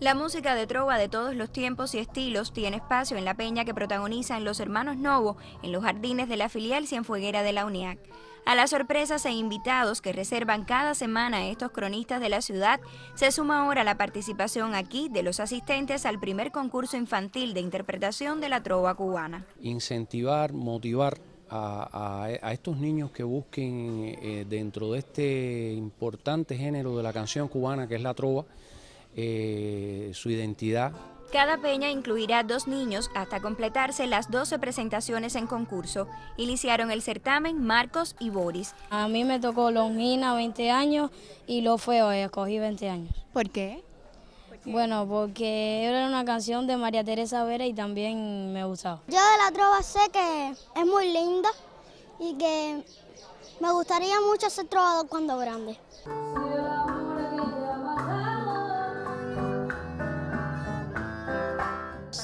La música de trova de todos los tiempos y estilos tiene espacio en la peña que protagonizan los hermanos Novo en los jardines de la filial Cienfueguera de la UNIAC. A las sorpresas e invitados que reservan cada semana estos cronistas de la ciudad, se suma ahora la participación aquí de los asistentes al primer concurso infantil de interpretación de la trova cubana. Incentivar, motivar a, estos niños que busquen eh, dentro de este importante género de la canción cubana que es la trova, eh, su identidad. Cada peña incluirá dos niños hasta completarse las 12 presentaciones en concurso. Iniciaron el certamen Marcos y Boris. A mí me tocó Longina 20 años y lo fue hoy, escogí eh, 20 años. ¿Por qué? Bueno, porque era una canción de María Teresa Vera y también me gustaba. Yo de la trova sé que es muy linda y que me gustaría mucho ser trovador cuando grande.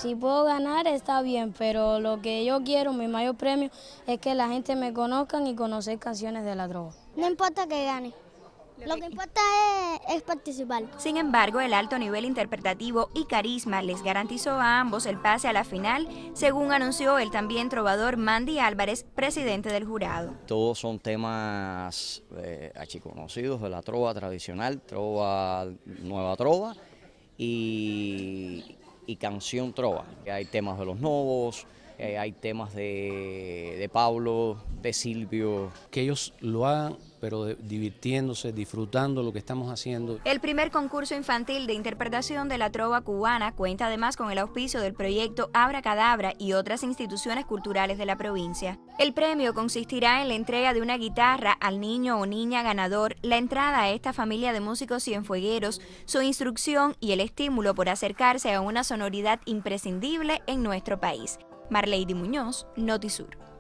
si puedo ganar está bien, pero lo que yo quiero, mi mayor premio, es que la gente me conozca y conozca canciones de la trova. No importa que gane. Lo que importa es, participar. Sin embargo, el alto nivel interpretativo y carisma les garantizó a ambos el pase a la final, según anunció el también trovador Mandy Álvarez, presidente del jurado. Todos son temas eh, achiconocidos de la trova tradicional, trova nueva trova, y y canción trova. Hay temas de los novos, hay temas de, de Pablo, Silvio, que ellos lo hagan pero divirtiéndose, disfrutando lo que estamos haciendo. El primer concurso infantil de interpretación de la trova cubana cuenta además con el auspicio del proyecto Abra Cadabra y otras instituciones culturales de la provincia. El premio consistirá en la entrega de una guitarra al niño o niña ganador, la entrada a esta familia de músicos y cienfuegueros, su instrucción y el estímulo por acercarse a una sonoridad imprescindible en nuestro país. Marley Muñoz, Notisur.